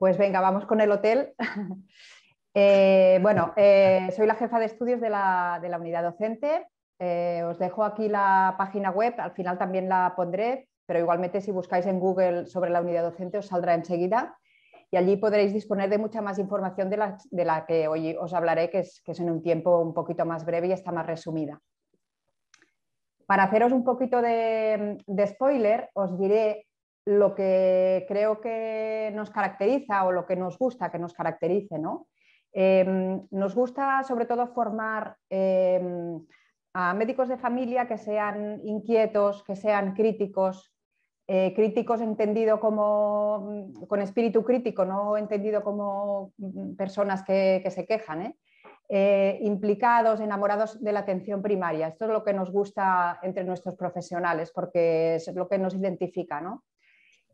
Pues venga, vamos con el hotel. Eh, bueno, eh, soy la jefa de estudios de la, de la unidad docente. Eh, os dejo aquí la página web, al final también la pondré, pero igualmente si buscáis en Google sobre la unidad docente os saldrá enseguida y allí podréis disponer de mucha más información de la, que hoy os hablaré, que es, es en un tiempo un poquito más breve y está más resumida. Para haceros un poquito de, de spoiler, os diré lo que creo que nos caracteriza o lo que nos gusta que nos caracterice, ¿no? Em, nos gusta sobre todo formar em, a médicos de familia que sean inquietos, que sean críticos, eh, críticos entendido como mm, con espíritu crítico, no entendido como mm, personas que, que se quejan, ¿eh? Eh, implicados, enamorados de la atención primaria. Esto es lo que nos gusta entre nuestros profesionales porque es lo que nos identifica, ¿no?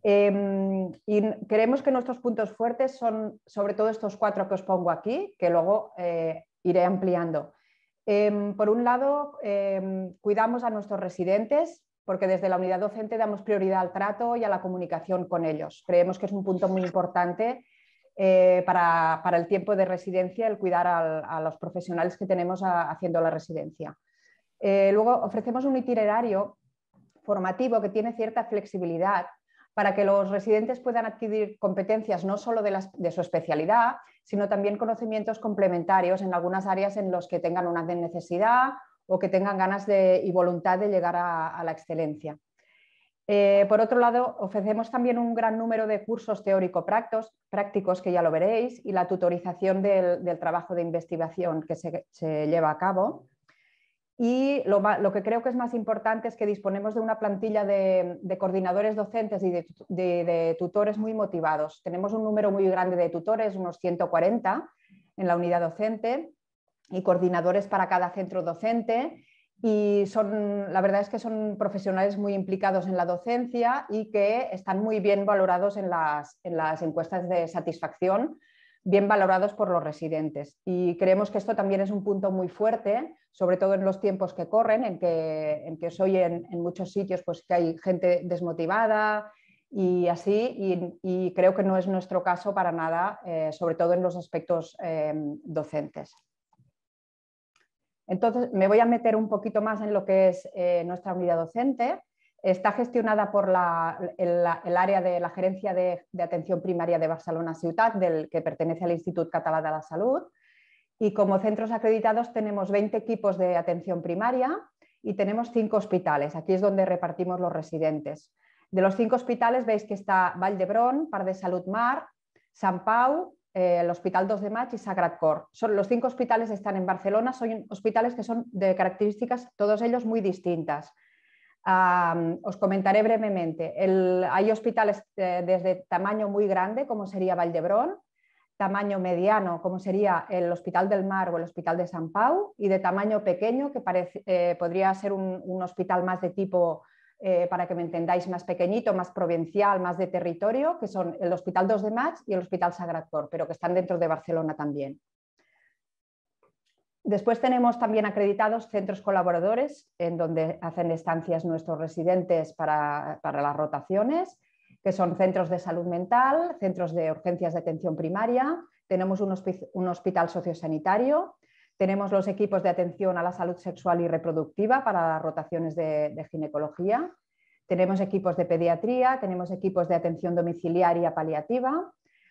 Em, y creemos que nuestros puntos fuertes son sobre todo estos cuatro que os pongo aquí, que luego eh, iré ampliando. Em, por un lado, em, cuidamos a nuestros residentes porque desde la unidad docente damos prioridad al trato y a la comunicación con ellos. Creemos que es un punto muy importante eh, para, el tiempo de residencia, el cuidar a los profesionales que tenemos haciendo la residencia. Eh, luego ofrecemos un itinerario formativo que tiene cierta flexibilidad para que los residentes puedan adquirir competencias no solo de, su especialidad, sino también conocimientos complementarios en algunas áreas en las que tengan una necesidad o que tengan ganas y voluntad de llegar a, la excelencia. Eh, por otro lado, ofrecemos también un gran número de cursos teórico-prácticos, que ya lo veréis, y la tutorización del, trabajo de investigación que se lleva a cabo. Y lo, que creo que es más importante es que disponemos de una plantilla de, coordinadores docentes y de, tutores muy motivados. Tenemos un número muy grande de tutores, unos 140 en la unidad docente y coordinadores para cada centro docente. Y son, la verdad es que son profesionales muy implicados en la docencia y que están muy bien valorados en las encuestas de satisfacción bien valorados por los residentes. Y creemos que esto también es un punto muy fuerte, sobre todo en los tiempos que corren, en que, en que en, muchos sitios pues, que hay gente desmotivada y así, y, creo que no es nuestro caso para nada, eh, sobre todo en los aspectos em, docentes. Entonces, me voy a meter un poquito más en lo que es eh, nuestra unidad docente. Está gestionada por el, área de la Gerencia de, Atención Primaria de Barcelona Ciutat, del que pertenece al Instituto Catalán de la Salud. Y como centros acreditados tenemos 20 equipos de atención primaria y tenemos 5 hospitales. Aquí es donde repartimos los residentes. De los 5 hospitales veis que está Vall d'Hebron, Par de Salud Mar, San Pau, eh, el Hospital 2 de Maig y Sagrat Cor. los 5 hospitales están en Barcelona, son hospitales que son de características, todos ellos muy distintas os comentaré brevemente. hay hospitales eh, desde tamaño muy grande, como sería Valdebrón, tamaño mediano, como sería el Hospital del Mar o el Hospital de San Pau, y de tamaño pequeño, que eh, podría ser un, hospital más de tipo, eh, para que me entendáis, más pequeñito, más provincial, más de territorio, que son el Hospital 2 de Maig y el Hospital Sagrator pero que están dentro de Barcelona también. Después tenemos también acreditados centros colaboradores, en donde hacen estancias nuestros residentes para, las rotaciones, que son centros de salud mental, centros de urgencias de atención primaria, tenemos un, hospital sociosanitario, tenemos los equipos de atención a la salud sexual y reproductiva para las rotaciones de, de ginecología, tenemos equipos de pediatría, tenemos equipos de atención domiciliaria paliativa,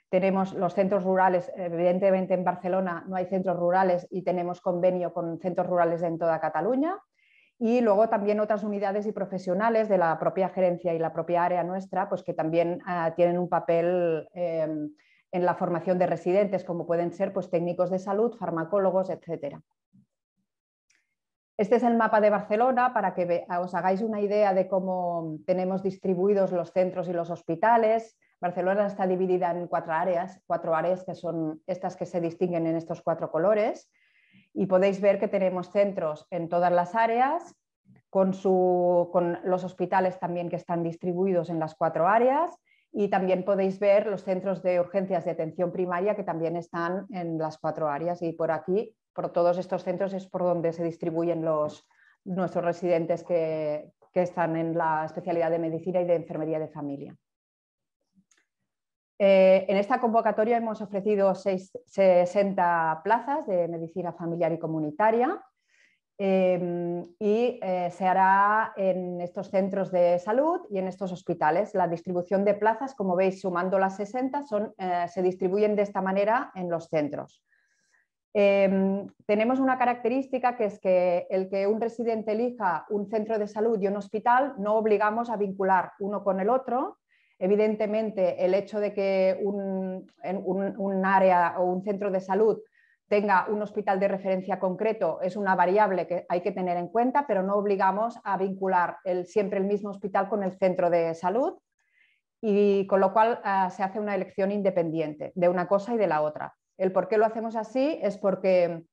tenemos los centros rurales, evidentemente en Barcelona no hay centros rurales y tenemos convenio con centros rurales en toda Cataluña. Y luego también otras unidades y profesionales de la propia gerencia y la propia área nuestra, pues que también ah, tienen un papel em, en la formación de residentes, como pueden ser pues, técnicos de salud, farmacólogos, etc. Este es el mapa de Barcelona para que os hagáis una idea de cómo tenemos distribuidos los centros y los hospitales. Barcelona está dividida en cuatro áreas, cuatro áreas que son estas que se distinguen en estos cuatro colores. Y podéis ver que tenemos centros en todas las áreas, con, con los hospitales también que están distribuidos en las cuatro áreas. Y también podéis ver los centros de urgencias de atención primaria que también están en las cuatro áreas. Y por aquí, por todos estos centros, es por donde se distribuyen los, nuestros residentes que están en la especialidad de medicina y de enfermería de familia. Eh, en esta convocatoria hemos ofrecido 60 plazas de medicina familiar y comunitaria em, y eh, se hará en estos centros de salud y en estos hospitales. La distribución de plazas, como veis, sumando las 60, eh, se distribuyen de esta manera en los centros. Em, tenemos una característica que es que el que un residente elija un centro de salud y un hospital no obligamos a vincular uno con el otro, Evidentemente, el hecho de que un, área o un centro de salud tenga un hospital de referencia concreto es una variable que hay que tener en cuenta, pero no obligamos a vincular siempre el mismo hospital con el centro de salud y con lo cual ah, se hace una elección independiente de una cosa y de la otra. El por qué lo hacemos así es porque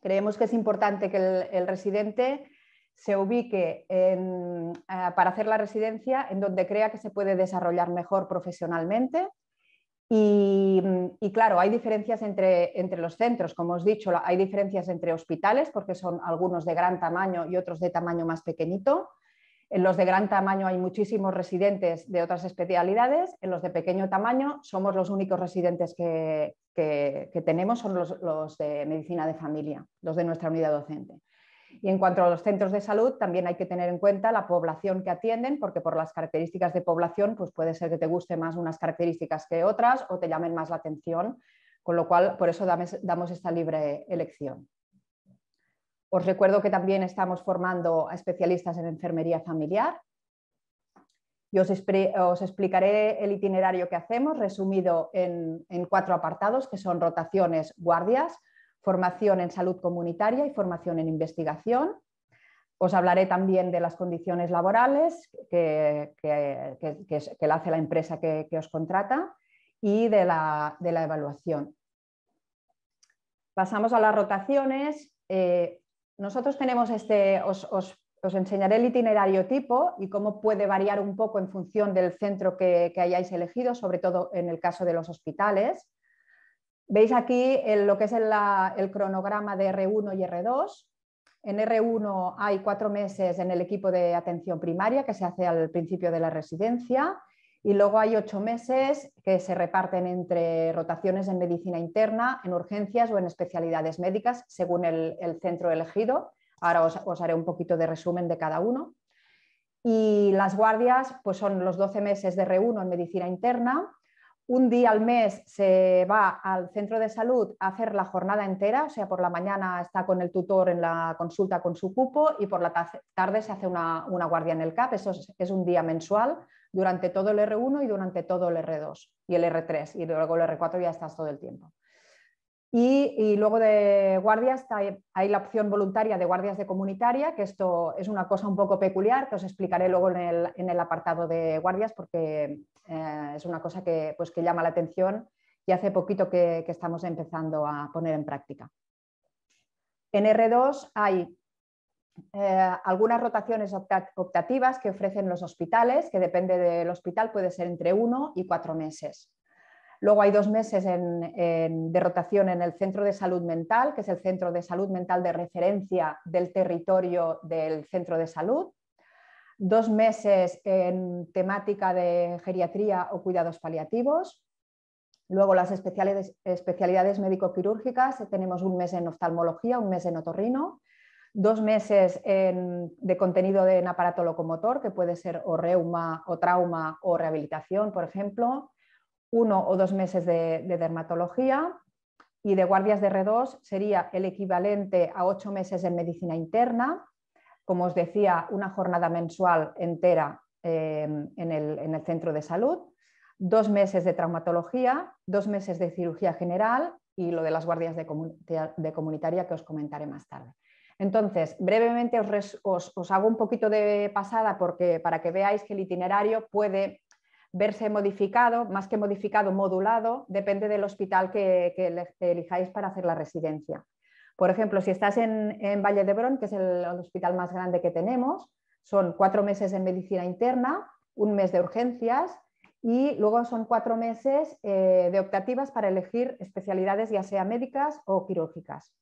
creemos que es importante que el residente se ubique eh, para hacer la residencia en donde crea que se puede desarrollar mejor profesionalmente. Y, mm, claro, hay diferencias entre, los centros, como os he dicho, hay diferencias entre hospitales porque son algunos de gran tamaño y otros de tamaño más pequeñito. En los de gran tamaño hay muchísimos residentes de otras especialidades, en los de pequeño tamaño somos los únicos residentes que, tenemos, son los de medicina de familia, los de nuestra unidad docente. Y en cuanto a los centros de salud, también hay que tener en cuenta la población que atienden, porque por las características de población, pues puede ser que te guste más unas características que otras o te llamen más la atención, con lo cual por eso damos esta libre elección. Os recuerdo que también estamos formando a especialistas en enfermería familiar, y os, explicaré el itinerario que hacemos, resumido en, en, cuatro apartados, que son rotaciones, guardias, formación en salud comunitaria y formación en investigación. Os hablaré también de las condiciones laborales que, que, hace la empresa que, os contrata y de la, evaluación. Pasamos a las rotaciones. Eh, nosotros tenemos este, os, enseñaré el itinerario tipo y cómo puede variar un poco en función del centro que hayáis elegido, sobre todo en el caso de los hospitales. Veis aquí lo que es el, cronograma de R1 y R2. En R1 hay cuatro meses en el equipo de atención primaria que se hace al principio de la residencia y luego hay ocho meses que se reparten entre rotaciones en medicina interna, en urgencias o en especialidades médicas, según el, centro elegido. Ahora os, haré un poquito de resumen de cada uno. Y las guardias pues son los 12 meses de R1 en medicina interna, un día al mes se va al centro de salud a hacer la jornada entera, o sea, por la mañana está con el tutor en la consulta con su cupo y por la tarde se hace una, guardia en el CAP, eso es, es, un día mensual durante todo el R1 y durante todo el R2 y el R3 y luego el R4 ya estás todo el tiempo. Y, luego de guardias hay, la opción voluntaria de guardias de comunitaria, que esto es una cosa un poco peculiar, que os explicaré luego en el, apartado de guardias, porque eh, es una cosa pues, que, llama la atención y hace poquito que, estamos empezando a poner en práctica. En R2 hay eh, algunas rotaciones optativas que ofrecen los hospitales, que depende del hospital, puede ser entre uno y cuatro meses. Luego hay dos meses en, de rotación en el Centro de Salud Mental, que es el centro de salud mental de referencia del territorio del centro de salud. Dos meses en temática de geriatría o cuidados paliativos. Luego las especialidades, médico-quirúrgicas. Tenemos un mes en oftalmología, un mes en otorrino. Dos meses de contenido en aparato locomotor, que puede ser o reuma o trauma o rehabilitación, por ejemplo uno o dos meses de, dermatología y de guardias de R2 sería el equivalente a ocho meses en medicina interna, como os decía, una jornada mensual entera em, en, el, centro de salud, dos meses de traumatología, dos meses de cirugía general y lo de las guardias de, comunitaria que os comentaré más tarde. Entonces, brevemente os, hago un poquito de pasada porque, para que veáis que el itinerario puede verse modificado, más que modificado, modulado, depende del hospital que, elijáis para hacer la residencia. Por ejemplo, si estás en, Valle de Bron, que es el, hospital más grande que tenemos, son cuatro meses en medicina interna, un mes de urgencias y luego son cuatro meses eh, de optativas para elegir especialidades ya sea médicas o quirúrgicas.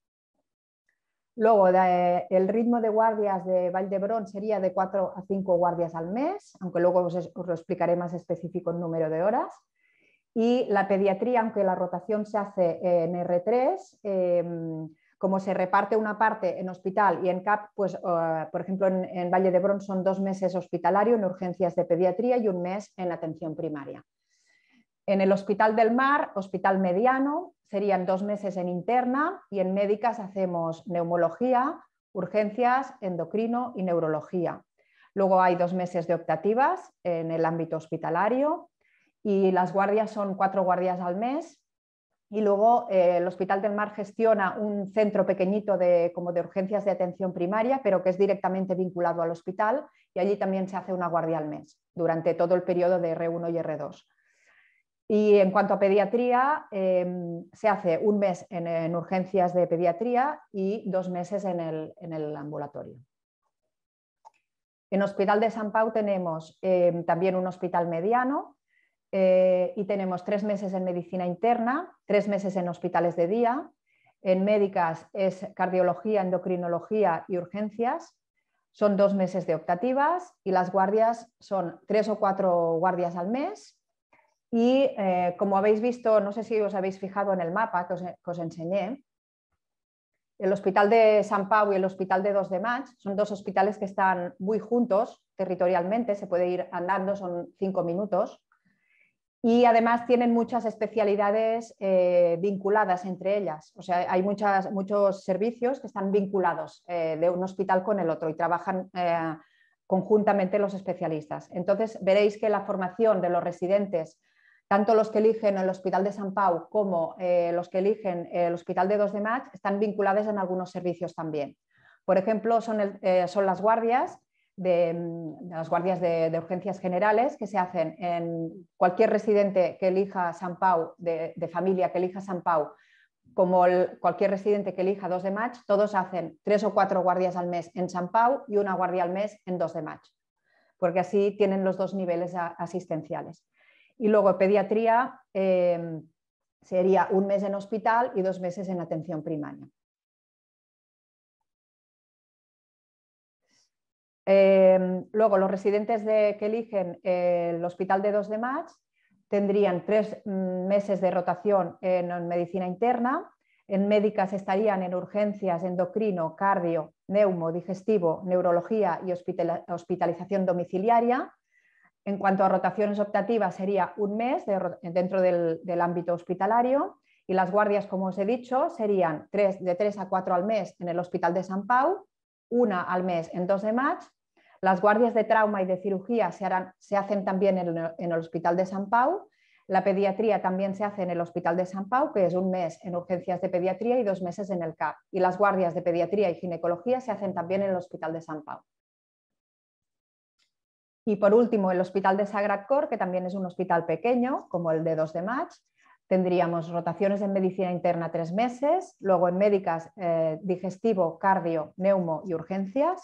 Luego, el ritmo de guardias de Valle de Bron sería de 4 a 5 guardias al mes, aunque luego os, lo explicaré más específico en número de horas. Y la pediatría, aunque la rotación se hace en R3, em, como se reparte una parte en hospital y en CAP, pues, eh, por ejemplo, en, Valle de Bron son dos meses hospitalario en urgencias de pediatría y un mes en atención primaria. En el Hospital del Mar, hospital mediano, serían dos meses en interna y en médicas hacemos neumología, urgencias, endocrino y neurología. Luego hay dos meses de optativas en el ámbito hospitalario y las guardias son cuatro guardias al mes. Y luego eh, el Hospital del Mar gestiona un centro pequeñito de, como de urgencias de atención primaria, pero que es directamente vinculado al hospital y allí también se hace una guardia al mes durante todo el periodo de R1 y R2. Y en cuanto a pediatría, em, se hace un mes en, urgencias de pediatría y dos meses en el, ambulatorio. En Hospital de San Pau tenemos em, también un hospital mediano eh, y tenemos tres meses en medicina interna, tres meses en hospitales de día. En médicas es cardiología, endocrinología y urgencias. Son dos meses de optativas y las guardias son tres o cuatro guardias al mes y eh, como habéis visto, no sé si os habéis fijado en el mapa que os, enseñé, el Hospital de San Pau y el Hospital de Dos de Maig son dos hospitales que están muy juntos territorialmente, se puede ir andando, son cinco minutos. Y además tienen muchas especialidades eh, vinculadas entre ellas. O sea, hay muchas, muchos servicios que están vinculados eh, de un hospital con el otro y trabajan conjuntamente los especialistas. Entonces veréis que la formación de los residentes tanto los que eligen el Hospital de San Pau como eh, los que eligen el Hospital de 2 de match están vinculados en algunos servicios también. Por ejemplo, son, eh, las guardias, de, mm, las guardias de, urgencias generales que se hacen en cualquier residente que elija San Pau, de, familia que elija San Pau, como cualquier residente que elija 2 de match, todos hacen tres o cuatro guardias al mes en San Pau y una guardia al mes en 2 de match, porque así tienen los dos niveles asistenciales. Y luego pediatría em, sería un mes en hospital y dos meses en atención primaria. Em, luego, los residentes que eligen el hospital de 2 de March tendrían tres mm, meses de rotación en, en medicina interna, en médicas estarían en urgencias, endocrino, cardio, neumo, digestivo, neurología y hospitalización domiciliaria. En cuanto a rotaciones optativas, sería un mes dentro del, ámbito hospitalario y las guardias, como os he dicho, serían de tres a cuatro al mes en el Hospital de San Pau, una al mes en 2 de marzo. Las guardias de trauma y de cirugía se, hacen también en, en, el Hospital de San Pau. La pediatría también se hace en el Hospital de San Pau, que es un mes en urgencias de pediatría y dos meses en el CAP. Y las guardias de pediatría y ginecología se hacen también en el Hospital de San Pau. Y por último, el Hospital de Sagrat Cor, que también es un hospital pequeño, como el de 2 de Match. Tendríamos rotaciones en medicina interna tres meses, luego en médicas eh, digestivo, cardio, neumo y urgencias.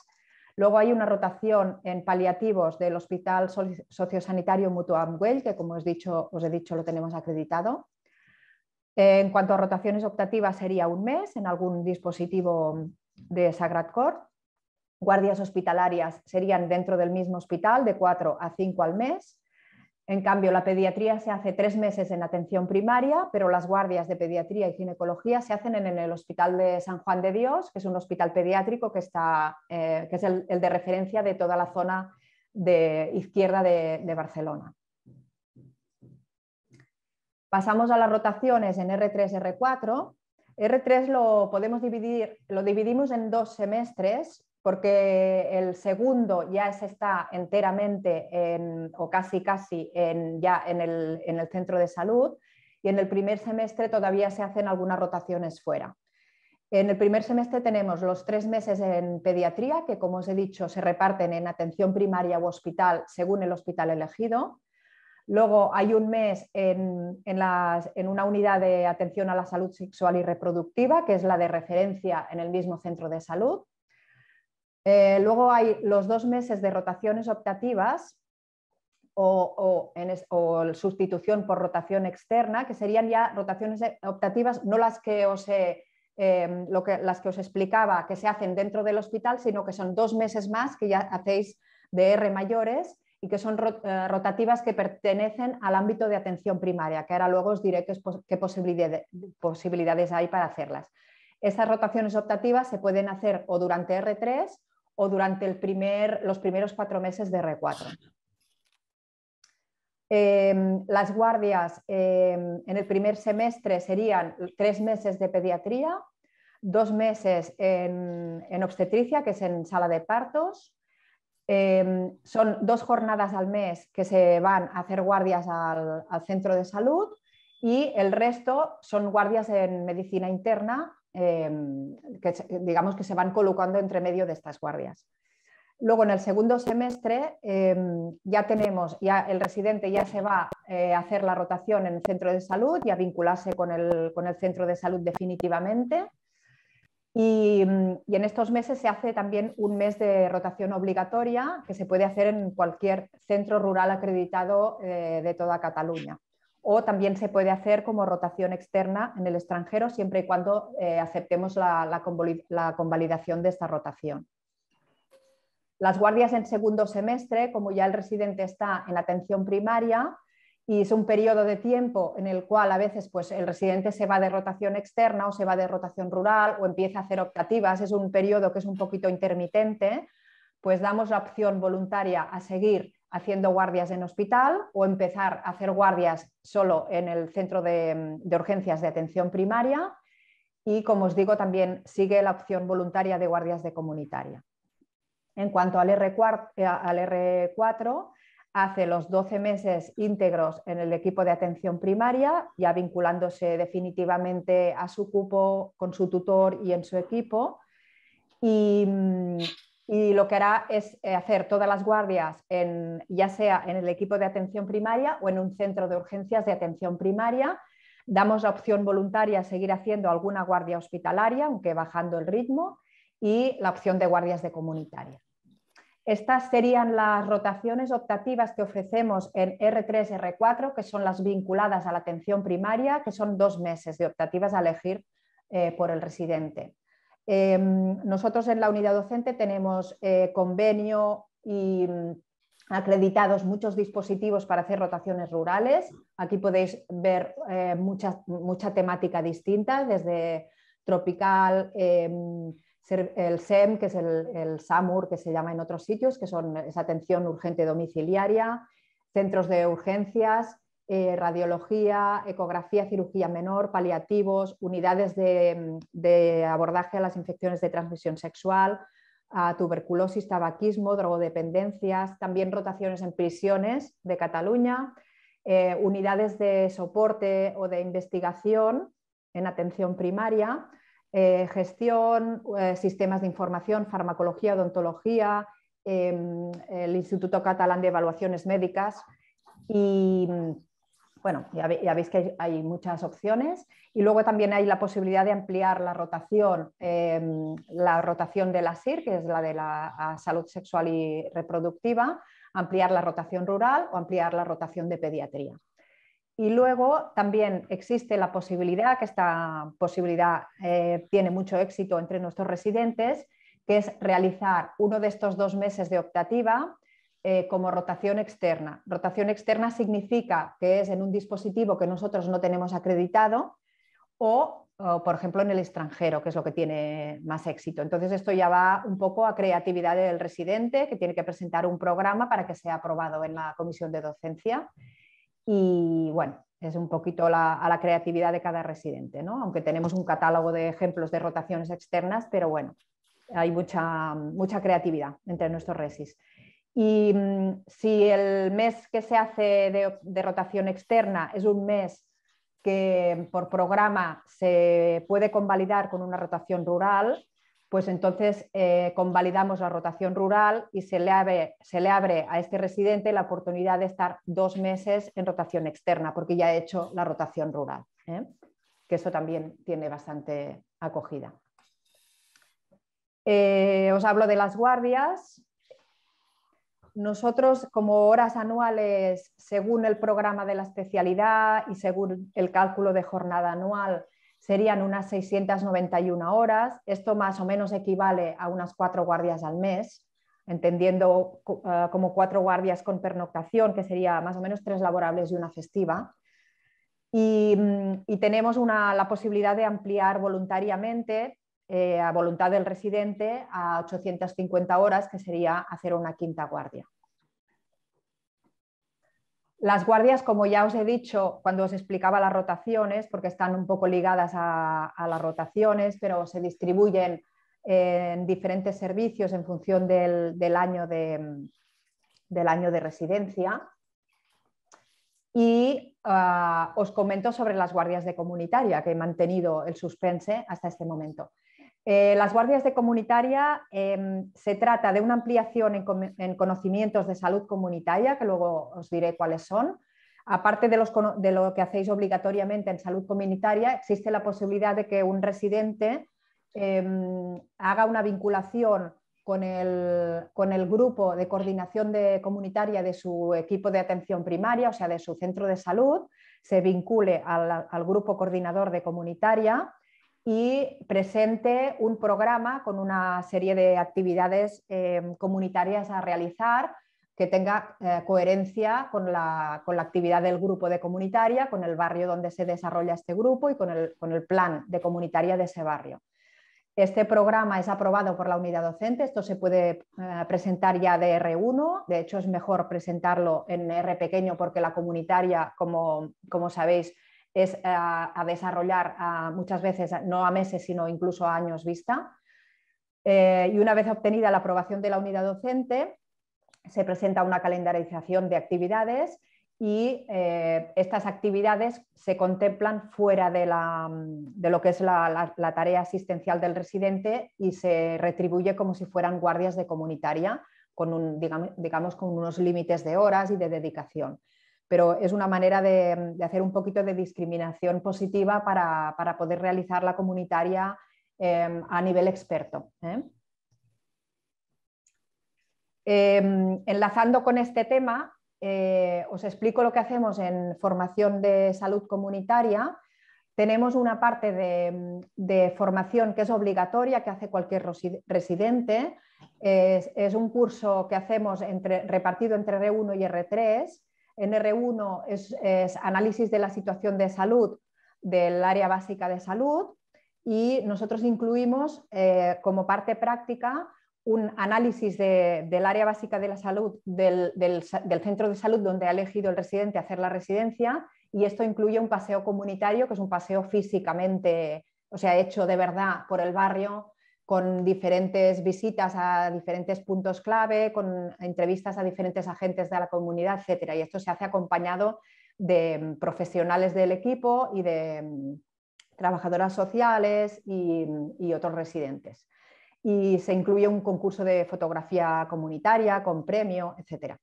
Luego hay una rotación en paliativos del Hospital Sociosanitario Mutual Amwell, que como os, dicho, os he dicho lo tenemos acreditado. En cuanto a rotaciones optativas sería un mes en algún dispositivo de Sagrat Cor guardias hospitalarias serían dentro del mismo hospital, de 4 a 5 al mes. En cambio, la pediatría se hace tres meses en atención primaria, pero las guardias de pediatría y ginecología se hacen en el Hospital de San Juan de Dios, que es un hospital pediátrico que, está, eh, que es el, de referencia de toda la zona de izquierda de, de Barcelona. Pasamos a las rotaciones en R3, R4. R3 lo podemos dividir, lo dividimos en dos semestres, porque el segundo ya se está enteramente o casi casi en, ya en el, centro de salud y en el primer semestre todavía se hacen algunas rotaciones fuera. En el primer semestre tenemos los tres meses en pediatría, que como os he dicho se reparten en atención primaria o hospital según el hospital elegido. Luego hay un mes en, una unidad de atención a la salud sexual y reproductiva, que es la de referencia en el mismo centro de salud. Eh, luego hay los dos meses de rotaciones optativas o, sustitución por rotación externa, que serían ya rotaciones optativas, no las que os em, lo que, las que os explicaba que se hacen dentro del hospital, sino que son dos meses más que ya hacéis de R mayores y que son eh, rotativas que pertenecen al ámbito de atención primaria, que ahora luego os diré qué, posibilidades hay para hacerlas. Esas rotaciones optativas se pueden hacer o durante R3 o durante los primeros cuatro meses de R4. Em, las guardias em, en el primer semestre serían tres meses de pediatría, dos meses en, obstetricia, que es en sala de partos. Em, son dos jornadas al mes que se van a hacer guardias al centro de salud y el resto son guardias en medicina interna Em, que, digamos que se van colocando entre medio de estas guardias. Luego, en el segundo semestre, em, ya tenemos, ya el residente ya se va eh, a hacer la rotación en el centro de salud y a vincularse con el, centro de salud definitivamente. Em, y, en estos meses se hace también un mes de rotación obligatoria que se puede hacer en cualquier centro rural acreditado eh, de toda Cataluña o también se puede hacer como rotación externa en el extranjero siempre y cuando eh, aceptemos la, convalidación de esta rotación. Las guardias en segundo semestre, como ya el residente está en atención primaria y es un periodo de tiempo en el cual a veces pues, el residente se va de rotación externa o se va de rotación rural o empieza a hacer optativas, es un periodo que es un poquito intermitente, pues damos la opción voluntaria a seguir haciendo guardias en hospital o empezar a hacer guardias solo en el centro de, urgencias de atención primaria. Y como os digo, también sigue la opción voluntaria de guardias de comunitaria. En cuanto al R4, eh, hace los 12 meses íntegros en el equipo de atención primaria, ya vinculándose definitivamente a su cupo, con su tutor y en su equipo. Y mm, y lo que hará es eh, hacer todas las guardias, ya sea en el equipo de atención primaria o en un centro de urgencias de atención primaria. Damos la opción voluntaria a seguir haciendo alguna guardia hospitalaria, aunque bajando el ritmo, y la opción de guardias de comunitaria. Estas serían las rotaciones optativas que ofrecemos en R3, R4, que son las vinculadas a la atención primaria, que son dos meses de optativas a elegir eh, por el residente. Em, nosotros en la unidad docente tenemos eh, convenio y mm, acreditados muchos dispositivos para hacer rotaciones rurales. Aquí podéis ver eh, mucha, temática distinta, desde tropical, em, el SEM, que es el, SAMUR, que se llama en otros sitios, que son es atención urgente domiciliaria, centros de urgencias, eh, radiología, ecografía, cirugía menor, paliativos, unidades mm, de, abordaje a las infecciones de transmisión sexual, tuberculosis, tabaquismo, drogodependencias, también rotaciones en prisiones de Cataluña, eh, unidades de soporte o de investigación en atención primaria, eh, gestión, sistemas de información, farmacología, odontología, em, el Instituto Catalán de Evaluaciones Médicas y mm, bueno, ya, veis que hay, muchas opciones y luego también hay la posibilidad de ampliar la rotación, em, la rotación de la SIR, que es la de la salud sexual y reproductiva, ampliar la rotación rural o ampliar la rotación de pediatría. Y luego también existe la posibilidad, que esta posibilidad eh, tiene mucho éxito entre nuestros residentes, que es realizar uno de estos dos meses de optativa eh, como rotación externa. Rotación externa significa que es en un dispositivo que nosotros no tenemos acreditado o, por ejemplo, en el extranjero, que es lo que tiene más éxito. Entonces, esto ya va un poco a creatividad del residente, que tiene que presentar un programa para que sea aprobado en la comisión de docencia. Y bueno, es un poquito a la creatividad de cada residente, ¿no? aunque tenemos un catálogo de ejemplos de rotaciones externas, pero bueno, hay mucha, mucha creatividad entre nuestros resis. Y mm, si el mes que se hace de, rotación externa es un mes que por programa se puede convalidar con una rotación rural, pues entonces eh, convalidamos la rotación rural y se le, abre, a este residente la oportunidad de estar dos meses en rotación externa, porque ya ha hecho la rotación rural, ¿eh? que eso también tiene bastante acogida. Eh, os hablo de las guardias nosotros como horas anuales, según el programa de la especialidad y según el cálculo de jornada anual, serían unas 691 horas. Esto más o menos equivale a unas cuatro guardias al mes, entendiendo eh, como cuatro guardias con pernoctación, que sería más o menos tres laborables y una festiva. Y, mm, tenemos la posibilidad de ampliar voluntariamente eh, a voluntad del residente a 850 horas, que sería hacer una quinta guardia. Las guardias, como ya os he dicho cuando os explicaba las rotaciones, porque están un poco ligadas a, las rotaciones, pero se distribuyen en diferentes servicios en función del, año, de, del año, de, residencia. Y ah, os comento sobre las guardias de comunitaria, que he mantenido el suspense hasta este momento. Eh, las guardias de comunitaria em, se trata de una ampliación en, conocimientos de salud comunitaria, que luego os diré cuáles son. Aparte de, lo que hacéis obligatoriamente en salud comunitaria, existe la posibilidad de que un residente em, haga una vinculación con el, grupo de coordinación de comunitaria de su equipo de atención primaria, o sea, de su centro de salud, se vincule al grupo coordinador de comunitaria y presente un programa con una serie de actividades eh, comunitarias a realizar que tenga eh, coherencia con la, actividad del grupo de comunitaria, con el barrio donde se desarrolla este grupo y con el, plan de comunitaria de ese barrio. Este programa es aprobado por la unidad docente, esto se puede eh, presentar ya de R1, de hecho es mejor presentarlo en R pequeño porque la comunitaria, como sabéis, es ah, a, desarrollar ah, muchas veces, no a meses, sino incluso a años vista. Eh, y una vez obtenida la aprobación de la unidad docente, se presenta una calendarización de actividades y eh, estas actividades se contemplan fuera de, lo que es la, tarea asistencial del residente y se retribuye como si fueran guardias de comunitaria, digamos, con unos límites de horas y de dedicación pero es una manera de, hacer un poquito de discriminación positiva para, poder realizar la comunitaria em, a nivel experto. ¿eh? Em, enlazando con este tema, eh, os explico lo que hacemos en formación de salud comunitaria. Tenemos una parte de, formación que es obligatoria, que hace cualquier residente. Es, un curso que hacemos repartido entre R1 y R3 nr 1 es, análisis de la situación de salud del área básica de salud y nosotros incluimos eh, como parte práctica un análisis del área básica de la salud del, del, centro de salud donde ha elegido el residente hacer la residencia y esto incluye un paseo comunitario, que es un paseo físicamente, o sea, hecho de verdad por el barrio, con diferentes visitas a diferentes puntos clave, con entrevistas a diferentes agentes de la comunidad, etc. Y esto se hace acompañado de mm, profesionales del equipo y de mm, trabajadoras sociales mm, y, otros residentes. Y se incluye un concurso de fotografía comunitaria con premio, etc.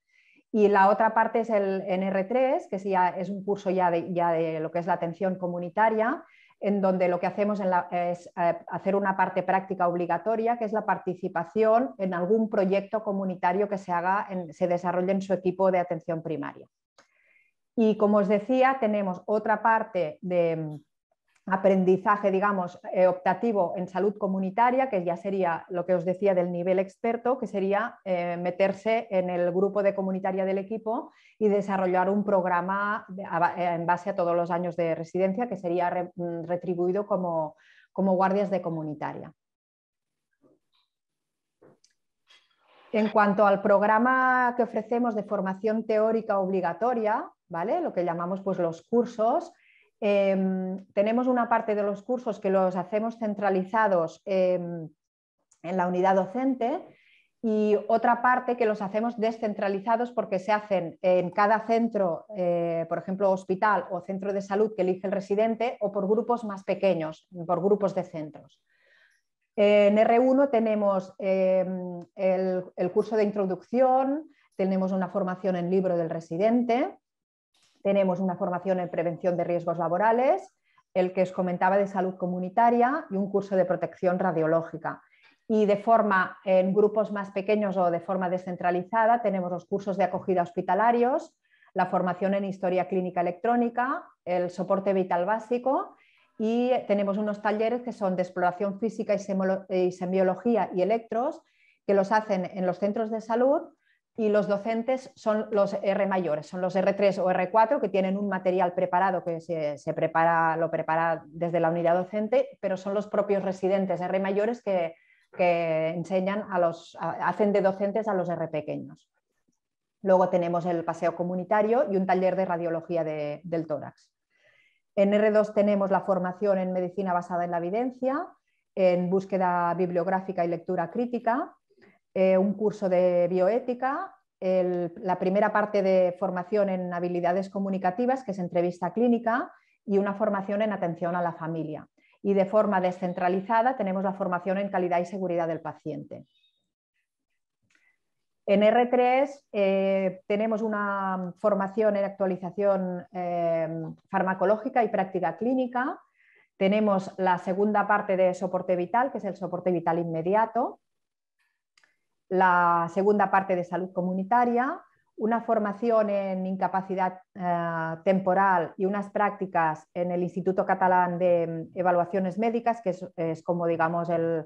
Y la otra parte es el NR3, que es, un curso ya de, lo que es la atención comunitaria en donde lo que hacemos es eh, hacer una parte práctica obligatoria, que es la participación en algún proyecto comunitario que se, haga se desarrolle en su equipo de atención primaria. Y como os decía, tenemos otra parte de, aprendizaje, digamos, eh, optativo en salud comunitaria, que ya sería lo que os decía del nivel experto, que sería eh, meterse en el grupo de comunitaria del equipo y desarrollar un programa en base a todos los años de residencia, que sería mm, retribuido como, como guardias de comunitaria. En cuanto al programa que ofrecemos de formación teórica obligatoria, ¿vale? lo que llamamos pues, los cursos, Em, tenemos una parte de los cursos que los hacemos centralizados em, en la unidad docente y otra parte que los hacemos descentralizados porque se hacen en cada centro, eh, por ejemplo, hospital o centro de salud que elige el residente o por grupos más pequeños, por grupos de centros. En R1 tenemos em, el curso de introducción, tenemos una formación en libro del residente, tenemos una formación en prevención de riesgos laborales, el que os comentaba de salud comunitaria y un curso de protección radiológica. Y de forma en grupos más pequeños o de forma descentralizada tenemos los cursos de acogida hospitalarios, la formación en historia clínica electrónica, el soporte vital básico y tenemos unos talleres que son de exploración física y, semiología y electros que los hacen en los centros de salud y los docentes son los R mayores, son los R3 o R4 que tienen un material preparado que se, prepara, lo prepara desde la unidad docente, pero son los propios residentes R mayores que, que enseñan a los, hacen de docentes a los R pequeños. Luego tenemos el paseo comunitario y un taller de radiología del tórax. En R2 tenemos la formación en medicina basada en la evidencia, en búsqueda bibliográfica y lectura crítica, eh, un curso de bioética, la primera parte de formación en habilidades comunicativas, que es entrevista clínica, y una formación en atención a la familia. Y de forma descentralizada tenemos la formación en calidad y seguridad del paciente. En R3 eh, tenemos una formación en actualización eh, farmacológica y práctica clínica. Tenemos la segunda parte de soporte vital, que es el soporte vital inmediato la segunda parte de salud comunitaria, una formación en incapacidad eh, temporal y unas prácticas en el Instituto Catalán de mm, Evaluaciones Médicas, que es, como digamos el,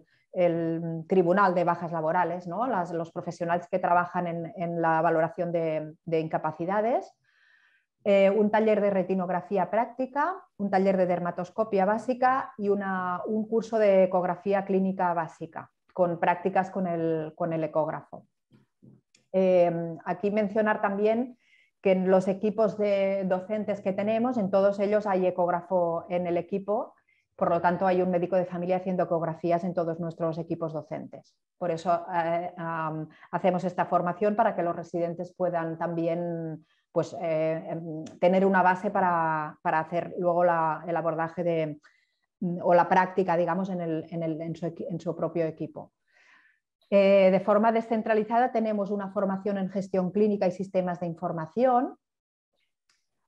tribunal de bajas laborales, ¿no? los profesionales que trabajan en, la valoración de, incapacidades. Eh, un taller de retinografía práctica, un taller de dermatoscopia básica y un curso de ecografía clínica básica con prácticas con el, ecógrafo. Eh, aquí mencionar también que en los equipos de docentes que tenemos, en todos ellos hay ecógrafo en el equipo, por lo tanto hay un médico de familia haciendo ecografías en todos nuestros equipos docentes. Por eso eh, hacemos esta formación para que los residentes puedan también pues, eh, em, tener una base para, hacer luego el abordaje de, Mm, o la práctica, digamos, en, su, propio equipo. Eh, de forma descentralizada tenemos una formación en gestión clínica y sistemas de información,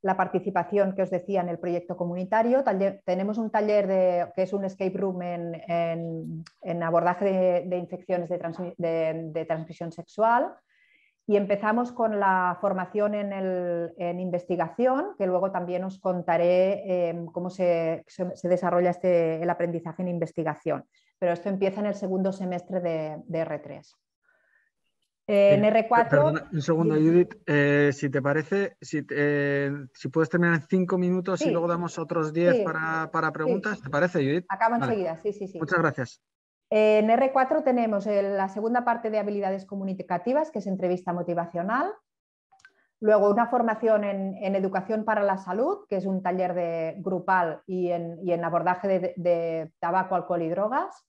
la participación que os decía en el proyecto comunitario, tenemos un taller que es un escape room en, abordaje de, infecciones de transmisión sexual, y empezamos con la formación en, investigación, que luego también os contaré em, cómo se, desarrolla este, el aprendizaje en investigación. Pero esto empieza en el segundo semestre de, R3. en eh, R4. un segundo, Judith. Eh, si te parece, eh, si, puedes terminar en cinco minutos y luego damos otros diez para, preguntas, ¿te parece, Judith? Acabo enseguida, sí, sí, sí. Muchas gracias. En R4 tenemos la segunda parte de habilidades comunicativas, que es entrevista motivacional. Luego una formación en, educación para la salud, que es un taller de, grupal y en, abordaje de, tabaco, alcohol y drogas.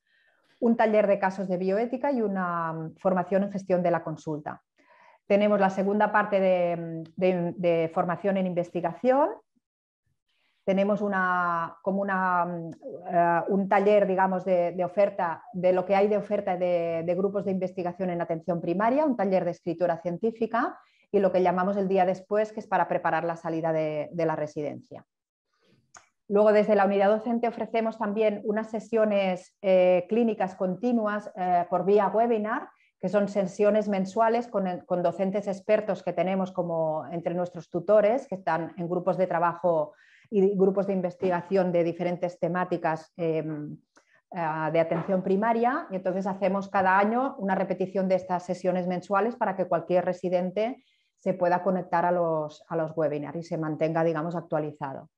Un taller de casos de bioética y una mm, formación en gestión de la consulta. Tenemos la segunda parte de mm, formación en investigación, tenemos una, como una, eh, un taller, digamos, de, oferta, de lo que hay de oferta de, grupos de investigación en atención primaria, un taller de escritura científica y lo que llamamos el día después, que es para preparar la salida de, la residencia. Luego, desde la unidad docente ofrecemos también unas sesiones eh, clínicas continuas eh, por vía webinar, que son sesiones mensuales con, con, docentes expertos que tenemos como entre nuestros tutores, que están en grupos de trabajo y grupos de investigación de diferentes temáticas em, eh, de atención primaria. Y entonces hacemos cada año una repetición de estas sesiones mensuales para que cualquier residente se pueda conectar a los, webinars y se mantenga, digamos, actualizado.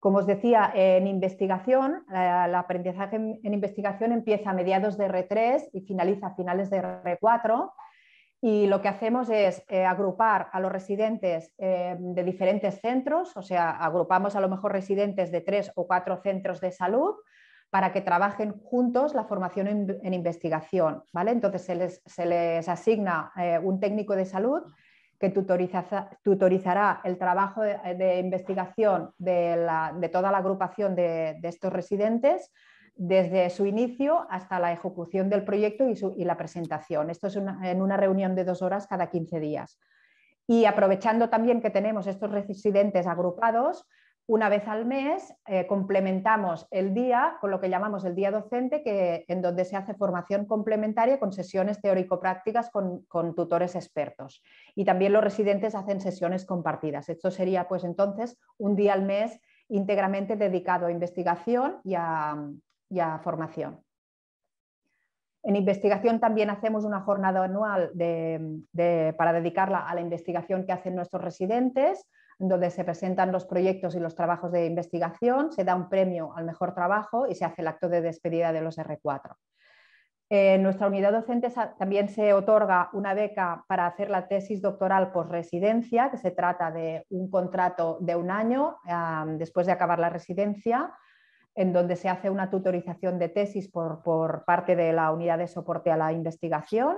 Como os decía, en investigación, eh, el aprendizaje en investigación empieza a mediados de R3 y finaliza a finales de R4 y lo que hacemos es eh, agrupar a los residentes eh, de diferentes centros, o sea, agrupamos a lo mejor residentes de tres o cuatro centros de salud para que trabajen juntos la formación en, investigación. ¿vale? Entonces se les, asigna eh, un técnico de salud que tutorizará el trabajo de, investigación de, toda la agrupación de estos residentes desde su inicio hasta la ejecución del proyecto y, la presentación. Esto es en una reunión de dos horas cada 15 días. Y aprovechando también que tenemos estos residentes agrupados, una vez al mes eh, complementamos el día con lo que llamamos el día docente, que, en donde se hace formación complementaria con sesiones teórico-prácticas con, con, tutores expertos. Y también los residentes hacen sesiones compartidas. Esto sería pues entonces un día al mes íntegramente dedicado a investigación y a, y a formación. En investigación también hacemos una jornada anual para dedicarla a la investigación que hacen nuestros residentes, donde se presentan los proyectos y los trabajos de investigación, se da un premio al mejor trabajo y se hace el acto de despedida de los R4. En eh, nuestra unidad docente también se otorga una beca para hacer la tesis doctoral por residencia, que se trata de un contrato de un año después de acabar la residencia, en donde se hace una tutorización de tesis por, parte de la unidad de soporte a la investigación.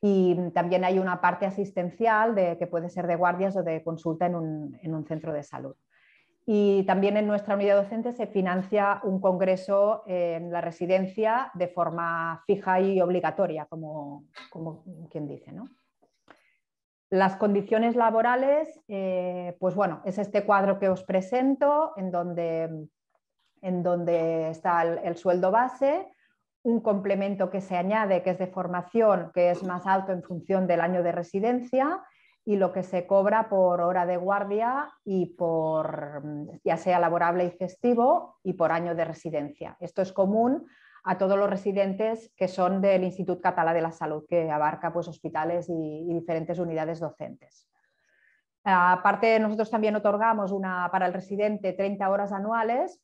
Y también hay una parte asistencial de, que puede ser de guardias o de consulta en un, centro de salud. Y también en nuestra unidad docente se financia un congreso en la residencia de forma fija y obligatoria, como, como quien dice. ¿no? Las condiciones laborales, eh, pues bueno, es este cuadro que os presento, en donde en donde está el, sueldo base, un complemento que se añade, que es de formación, que es más alto en función del año de residencia, y lo que se cobra por hora de guardia y por, ya sea laborable y festivo, y por año de residencia. Esto es común a todos los residentes que son del Instituto Catalá de la Salud, que abarca pues, hospitales y, diferentes unidades docentes. Aparte, nosotros también otorgamos una, para el residente 30 horas anuales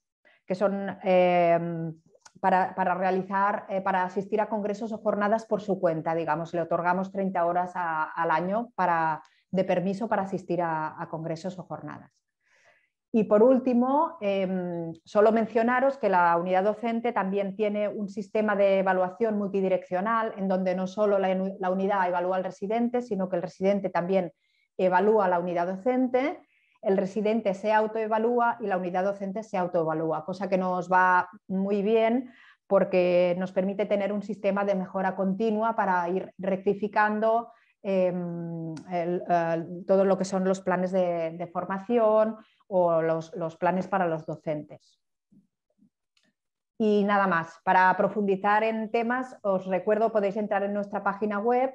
que son eh, para, realizar, eh, para asistir a congresos o jornadas por su cuenta, digamos. Le otorgamos 30 horas al año de permiso para asistir a, congresos o jornadas. Y por último, em, solo mencionaros que la unidad docente también tiene un sistema de evaluación multidireccional en donde no solo la, la, unidad evalúa al residente, sino que el residente también evalúa a la unidad docente el residente se autoevalúa y la unidad docente se autoevalúa, cosa que nos va muy bien porque nos permite tener un sistema de mejora continua para ir rectificando em, todo lo que son los planes de, formación o los, los, planes para los docentes. Y nada más, para profundizar en temas, os recuerdo, podéis entrar en nuestra página web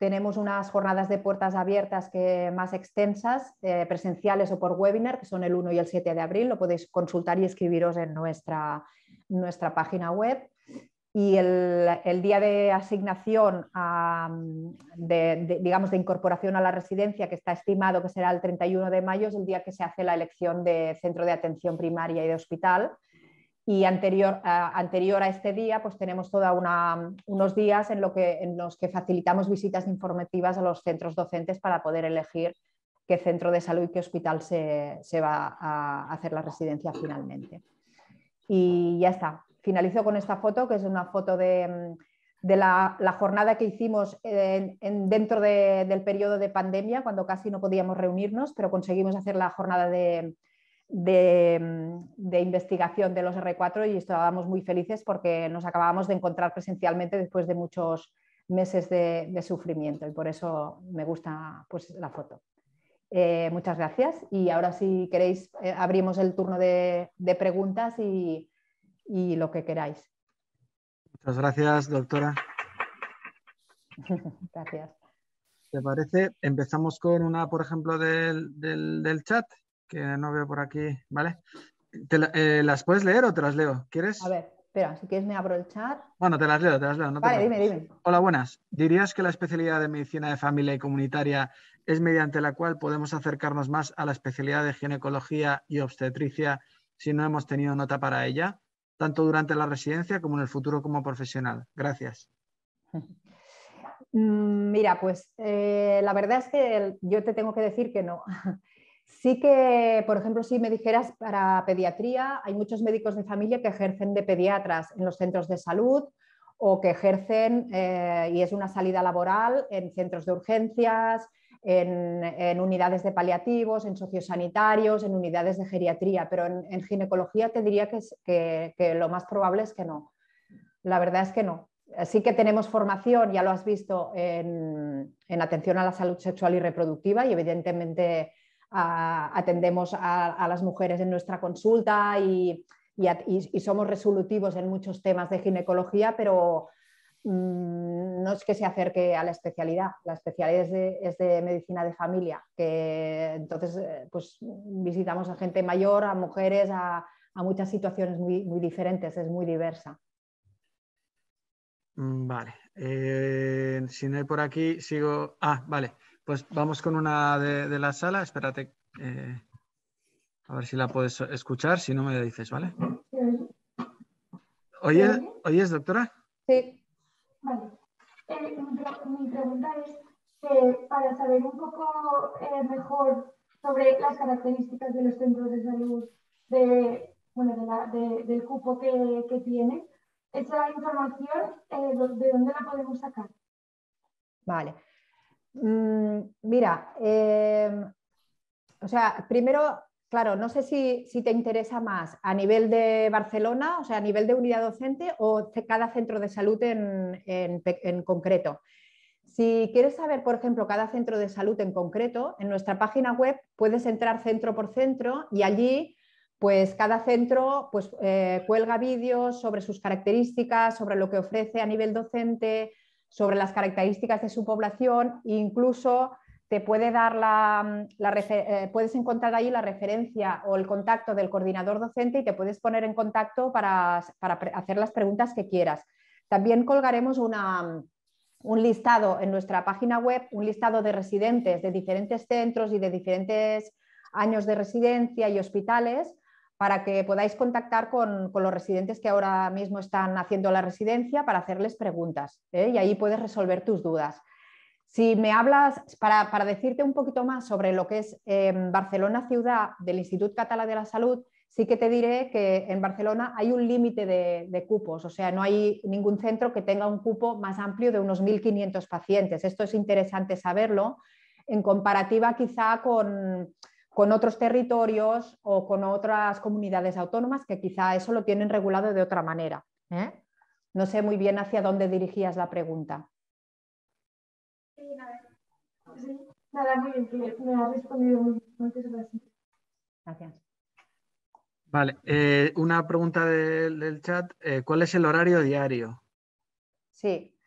tenemos unas jornadas de puertas abiertas más extensas, eh, presenciales o por webinar, que son el 1 y el 7 de abril. Lo podéis consultar y escribiros en nuestra, página web. Y el, día de asignación, digamos, de incorporación a la residencia, que está estimado que será el 31 de mayo, es el día que se hace la elección de centro de atención primaria y de hospital y anterior a, este día, pues tenemos toda unos días en, los que facilitamos visitas informativas a los centros docentes para poder elegir qué centro de salud y qué hospital se, va a hacer la residencia finalmente. Y ya está. Finalizo con esta foto, que es una foto de, la, jornada que hicimos dentro del periodo de pandemia, cuando casi no podíamos reunirnos, pero conseguimos hacer la jornada de, Mm, de, investigación de los R4 y estábamos muy felices porque nos acabábamos de encontrar presencialmente después de muchos meses de, sufrimiento y por eso me gusta pues, la foto. Eh, muchas gracias y ahora si queréis eh, abrimos el turno de, preguntas y, lo que queráis. Muchas gracias, doctora. gracias. ¿Te parece? Empezamos con una, por ejemplo, del chat que no veo por aquí, ¿vale? Eh, ¿Las puedes leer o te las leo? ¿Quieres? A ver, espera, si quieres me abro el chat. Bueno, te las leo, te las leo. vale, dime, dime. Hola, buenas. ¿Dirías que la especialidad de medicina de familia y comunitaria es mediante la cual podemos acercarnos más a la especialidad de ginecología y obstetricia si no hemos tenido nota para ella, tanto durante la residencia como en el futuro como profesional? Gracias. Mm, mira, pues eh, la verdad es que yo te tengo que decir que no. Sí que, por ejemplo, si me dijeras para pediatría, hay muchos médicos de familia que ejercen de pediatras en los centros de salud o que ejercen, eh, y es una salida laboral, en centros de urgencias, en, unidades de paliativos, en sociosanitarios, en unidades de geriatría, pero en, ginecología te diría que, lo más probable es que no. La verdad es que no. Sí que tenemos formación, ya lo has visto, en atención a la salud sexual y reproductiva y evidentemente atendemos a, las mujeres en nuestra consulta y, somos resolutivos en muchos temas de ginecología, pero mm, no es que se acerque a la especialidad. La especialidad es de, medicina de familia, que entonces eh, pues, visitamos a gente mayor, a mujeres, a, muchas situaciones muy, diferentes, es muy diversa. Mm, vale. Eh, si no hay por aquí, sigo. Ah, vale. Pues vamos con una de, la sala. Espérate, eh, a ver si la puedes escuchar. Si no, me dices, ¿vale? Oye, ¿oyes doctora? Sí. Vale. Eh, mi pregunta es eh, para saber un poco mejor sobre las características de los centros de salud, de, bueno, del cupo que, tienen, tiene, esa información, ¿de dónde la podemos sacar? Vale. Mm, mira, em, o sea, primero, claro, no sé si, si, te interesa más a nivel de Barcelona, o sea, a nivel de unidad docente o cada centro de salud en, en, concreto. Si quieres saber, por ejemplo, cada centro de salud en concreto, en nuestra página web puedes entrar centro por centro y allí pues cada centro pues, eh, cuelga vídeos sobre sus características, sobre lo que ofrece a nivel docente, sobre las características de su población incluso te puede dar la, eh, puedes encontrar ahí la referencia o el contacto del coordinador docente y te puedes poner en contacto para, hacer las preguntas que quieras. También colgaremos un listado en nuestra página web, un listado de residentes de diferentes centros y de diferentes años de residencia y hospitales para que podáis contactar con, los residentes que ahora mismo están haciendo la residencia para hacerles preguntas ¿eh? y ahí puedes resolver tus dudas. Si me hablas, para, decirte un poquito más sobre lo que es em, Barcelona Ciudad del Instituto Catalán de la Salud, sí que te diré que en Barcelona hay un límite de, de, cupos, o sea, no hay ningún centro que tenga un cupo más amplio de unos 1.500 pacientes. Esto es interesante saberlo en comparativa quizá con, con otros territorios o con otras comunidades autónomas que quizá eso lo tienen regulado de otra manera. ¿eh? No sé muy bien hacia dónde dirigías la pregunta. Sí, nada, muy bien, me ha respondido muy Gracias. Vale, eh, una pregunta del, chat. Eh, ¿Cuál es el horario diario? Sí,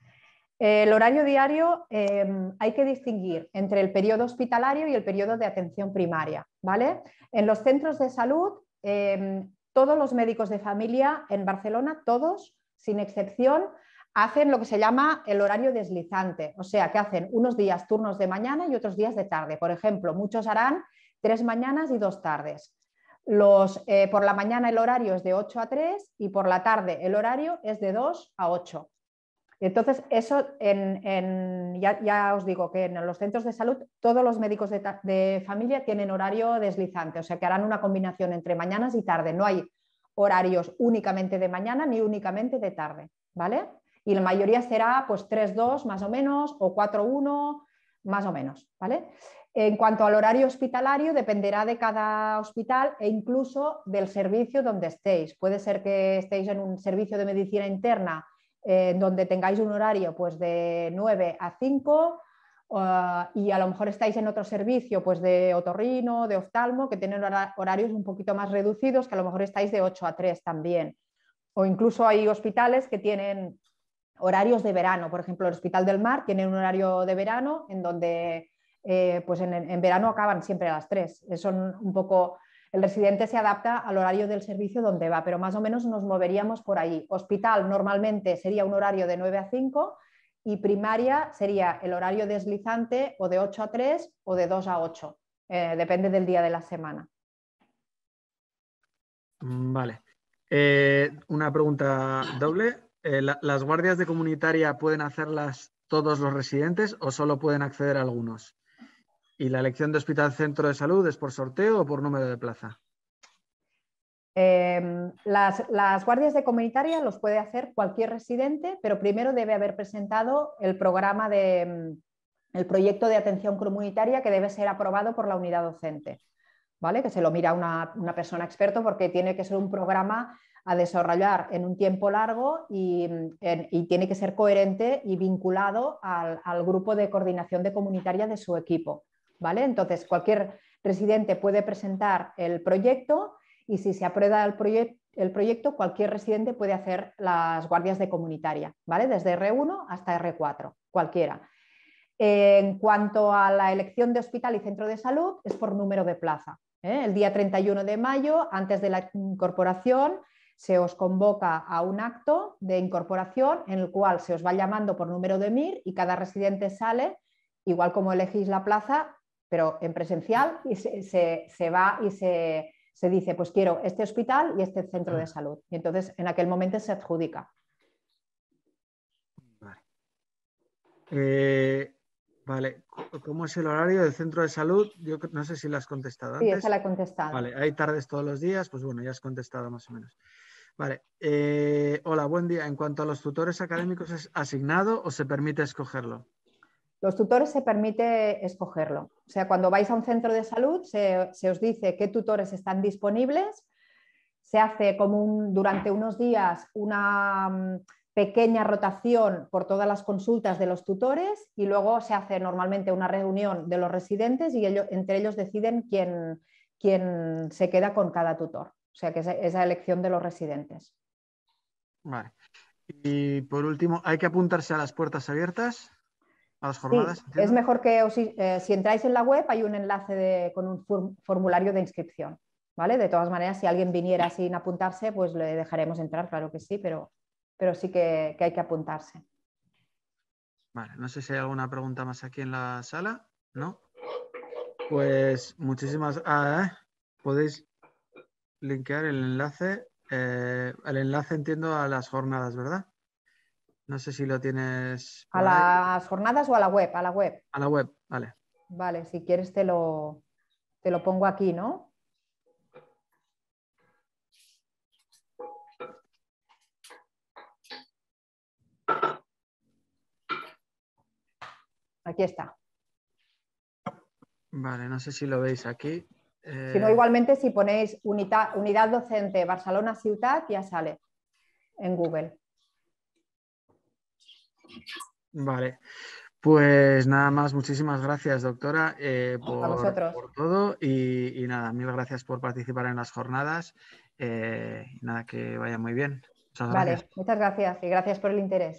el horario diario eh, hay que distinguir entre el periodo hospitalario y el periodo de atención primaria. ¿vale? En los centros de salud, eh, todos los médicos de familia en Barcelona, todos, sin excepción, hacen lo que se llama el horario deslizante, o sea, que hacen unos días turnos de mañana y otros días de tarde. Por ejemplo, muchos harán tres mañanas y dos tardes. Los, eh, por la mañana el horario es de 8 a 3 y por la tarde el horario es de 2 a 8 entonces eso, ya, os digo que en los centros de salud todos los médicos de, familia tienen horario deslizante, o sea que harán una combinación entre mañanas y tarde. No hay horarios únicamente de mañana ni únicamente de tarde, ¿vale? Y la mayoría será pues 3-2 más o menos o 4-1 más o menos, ¿vale? En cuanto al horario hospitalario, dependerá de cada hospital e incluso del servicio donde estéis. Puede ser que estéis en un servicio de medicina interna eh, donde tengáis un horario pues de 9 a 5 uh, y a lo mejor estáis en otro servicio pues de otorrino, de oftalmo, que tienen horarios un poquito más reducidos, que a lo mejor estáis de 8 a 3 también. O incluso hay hospitales que tienen horarios de verano, por ejemplo, el Hospital del Mar tiene un horario de verano en donde eh, pues en, en, verano acaban siempre a las 3. Son un poco el residente se adapta al horario del servicio donde va, pero más o menos nos moveríamos por ahí. Hospital normalmente sería un horario de 9 a 5 y primaria sería el horario deslizante o de 8 a 3 o de 2 a 8, eh, depende del día de la semana. Mm, vale. Eh, una pregunta doble. Eh, ¿Las guardias de comunitaria pueden hacerlas todos los residentes o solo pueden acceder algunos? ¿Y la elección de hospital-centro de salud es por sorteo o por número de plaza? Em, las, guardias de comunitaria los puede hacer cualquier residente, pero primero debe haber presentado el programa de mm, el proyecto de atención comunitaria que debe ser aprobado por la unidad docente, ¿vale? Que se lo mira una, persona experta porque tiene que ser un programa a desarrollar en un tiempo largo y, mm, tiene que ser coherente y vinculado al grupo de coordinación de comunitaria de su equipo. ¿vale? Entonces, cualquier residente puede presentar el proyecto y si se aprueba el, proyecto el proyecto, cualquier residente puede hacer las guardias de comunitaria, ¿vale? Desde R1 hasta R4, cualquiera. Eh, en cuanto a la elección de hospital y centro de salud, es por número de plaza. ¿eh? El día 31 de mayo, antes de la incorporación, se os convoca a un acto de incorporación en el cual se os va llamando por número de MIR y cada residente sale, igual como elegís la plaza, pero en presencial y se, va y se, dice, pues quiero este hospital y este centro de ah. salud. Y entonces en aquel momento se adjudica. Vale. Eh, ¿cómo es el horario del centro de salud? Yo no sé si la has contestado. Antes. Sí, esa la he contestado. Vale, hay tardes todos los días, pues bueno, ya has contestado más o menos. Vale, eh, hola, buen día. En cuanto a los tutores académicos, ¿es asignado o se permite escogerlo? Los tutores se permite escogerlo. O sea, cuando vais a un centro de salud se, os dice qué tutores están disponibles, se hace como durante unos días una mm, pequeña rotación por todas las consultas de los tutores y luego se hace normalmente una reunión de los residentes y entre ellos deciden quién, quién, se queda con cada tutor. O sea que es esa elección de los residentes. Vale. Y por último, ¿hay que apuntarse a las puertas abiertas? es mejor que os, eh, si entráis en la web hay un enlace con un formulario de inscripción. ¿Vale? De todas maneras, si alguien viniera sin apuntarse, pues le dejaremos entrar, claro que sí, pero, pero sí que, hay que apuntarse. Vale, no sé si hay alguna pregunta más aquí en la sala, ¿no? Pues muchísimas. Ah, eh, Podéis linkear el enlace, eh, el enlace entiendo a las jornadas, ¿verdad? No sé si lo tienes. ¿A las jornadas o a la web? A la web. A la web, vale. Vale, si quieres te lo, te lo pongo aquí, ¿no? Aquí está. Vale, no sé si lo veis aquí. Si no, eh, igualmente si ponéis unidad, unidad docente Barcelona Ciudad ya sale en Google. Vale. Pues nada más, muchísimas gracias, doctora, eh, por, todo y, nada, mil gracias por participar en las jornadas. Eh, nada, que vaya muy bien. Vale, muchas gracias y gracias por el interés.